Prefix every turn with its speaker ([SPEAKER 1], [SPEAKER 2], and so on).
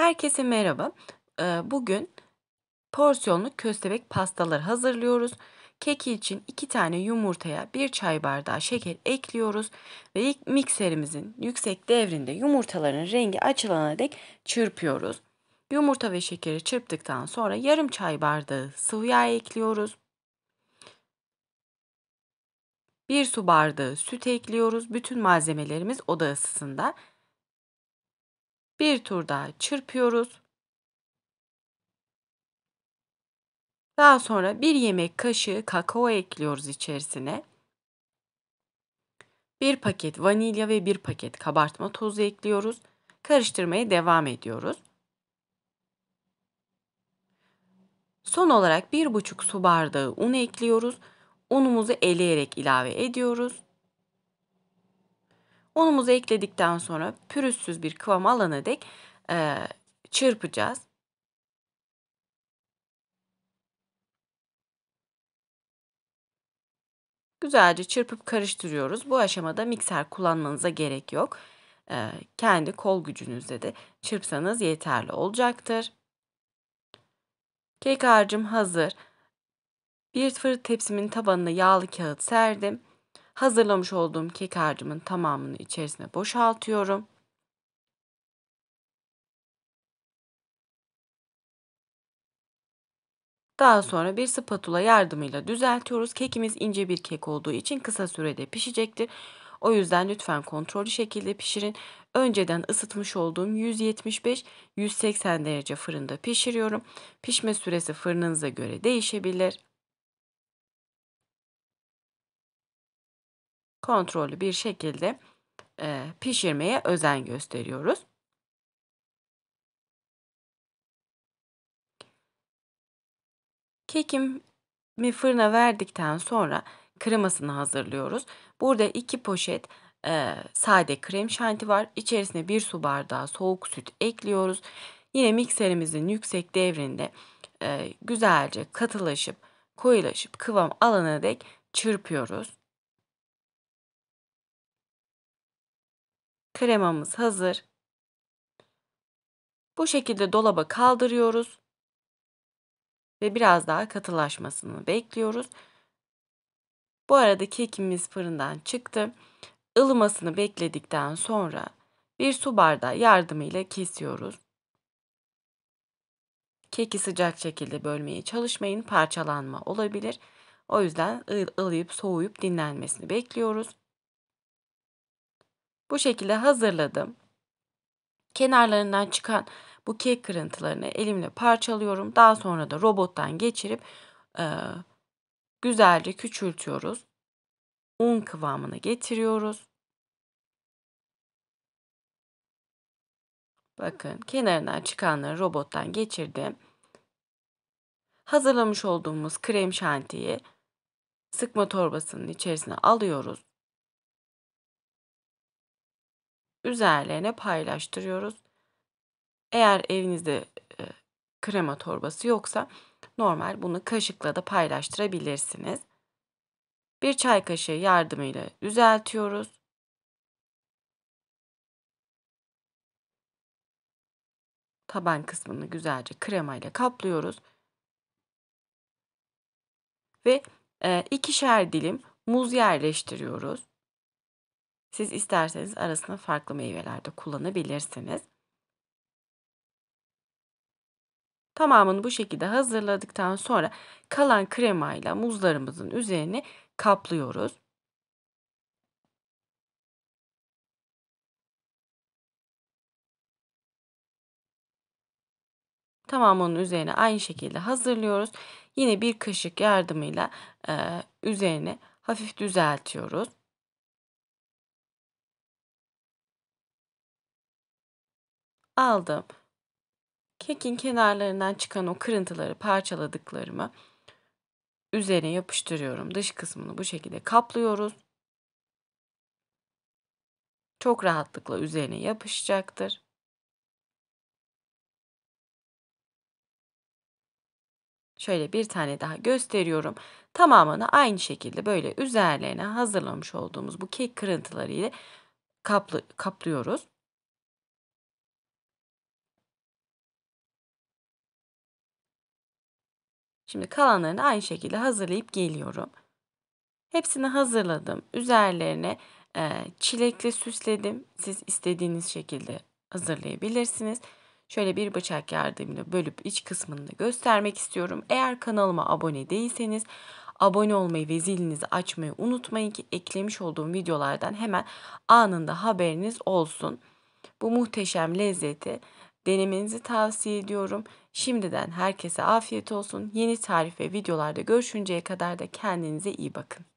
[SPEAKER 1] Herkese merhaba. Ee, bugün porsiyonlu köstebek pastaları hazırlıyoruz. Keki için 2 tane yumurtaya 1 çay bardağı şeker ekliyoruz ve ilk mikserimizin yüksek devrinde yumurtaların rengi açılana dek çırpıyoruz. Yumurta ve şekeri çırptıktan sonra yarım çay bardağı sıvı yağ ekliyoruz. 1 su bardağı süt ekliyoruz. Bütün malzemelerimiz oda ısısında bir tur daha çırpıyoruz. Daha sonra bir yemek kaşığı kakao ekliyoruz içerisine. Bir paket vanilya ve bir paket kabartma tozu ekliyoruz. Karıştırmaya devam ediyoruz. Son olarak 1,5 su bardağı un ekliyoruz. Unumuzu eleyerek ilave ediyoruz. Unumuzu ekledikten sonra pürüzsüz bir kıvam alana dek e, çırpacağız. Güzelce çırpıp karıştırıyoruz. Bu aşamada mikser kullanmanıza gerek yok. E, kendi kol gücünüzle de çırpsanız yeterli olacaktır. Kek harcım hazır. Bir fırın tepsimin tabanına yağlı kağıt serdim hazırlamış olduğum kek harcımın tamamını içerisine boşaltıyorum. Daha sonra bir spatula yardımıyla düzeltiyoruz. Kekimiz ince bir kek olduğu için kısa sürede pişecektir. O yüzden lütfen kontrollü şekilde pişirin. Önceden ısıtmış olduğum 175-180 derece fırında pişiriyorum. Pişme süresi fırınınıza göre değişebilir. kontrollü bir şekilde e, pişirmeye özen gösteriyoruz. Kekimi fırına verdikten sonra kremasını hazırlıyoruz. Burada iki poşet e, sade krem şanti var. İçerisine bir su bardağı soğuk süt ekliyoruz. Yine mikserimizin yüksek devrinde e, güzelce katılaşıp koyulaşıp kıvam alana dek çırpıyoruz. Kremamız hazır. Bu şekilde dolaba kaldırıyoruz ve biraz daha katılaşmasını bekliyoruz. Bu arada kekimiz fırından çıktı. Ilımasını bekledikten sonra bir su bardağı yardımıyla kesiyoruz. Keki sıcak şekilde bölmeye çalışmayın. Parçalanma olabilir. O yüzden ılıyıp soğuyup dinlenmesini bekliyoruz. Bu şekilde hazırladım. Kenarlarından çıkan bu kek kırıntılarını elimle parçalıyorum. Daha sonra da robottan geçirip e, güzelce küçültüyoruz. Un kıvamını getiriyoruz. Bakın kenarından çıkanları robottan geçirdim. Hazırlamış olduğumuz krem şantiyi sıkma torbasının içerisine alıyoruz. üzerlerine paylaştırıyoruz. Eğer evinizde krema torbası yoksa normal bunu kaşıkla da paylaştırabilirsiniz. Bir çay kaşığı yardımıyla düzeltiyoruz. Taban kısmını güzelce kremayla kaplıyoruz. Ve e, ikişer dilim muz yerleştiriyoruz. Siz isterseniz arasına farklı meyveler de kullanabilirsiniz. Tamamını bu şekilde hazırladıktan sonra kalan kremayla muzlarımızın üzerine kaplıyoruz. Tamamının üzerine aynı şekilde hazırlıyoruz. Yine bir kaşık yardımıyla e, üzerine hafif düzeltiyoruz. aldım. Kekin kenarlarından çıkan o kırıntıları parçaladıklarımı üzerine yapıştırıyorum. Dış kısmını bu şekilde kaplıyoruz. Çok rahatlıkla üzerine yapışacaktır. Şöyle bir tane daha gösteriyorum. Tamamını aynı şekilde böyle üzerlerine hazırlamış olduğumuz bu kek kırıntılarıyla kaplı, kaplıyoruz. Şimdi kalanlarını aynı şekilde hazırlayıp geliyorum. Hepsini hazırladım. Üzerlerine e, çilekle süsledim. Siz istediğiniz şekilde hazırlayabilirsiniz. Şöyle bir bıçak yardımıyla bölüp iç kısmını da göstermek istiyorum. Eğer kanalıma abone değilseniz abone olmayı ve zilinizi açmayı unutmayın ki eklemiş olduğum videolardan hemen anında haberiniz olsun. Bu muhteşem lezzeti Denemenizi tavsiye ediyorum. Şimdiden herkese afiyet olsun. Yeni tarif ve videolarda görüşünceye kadar da kendinize iyi bakın.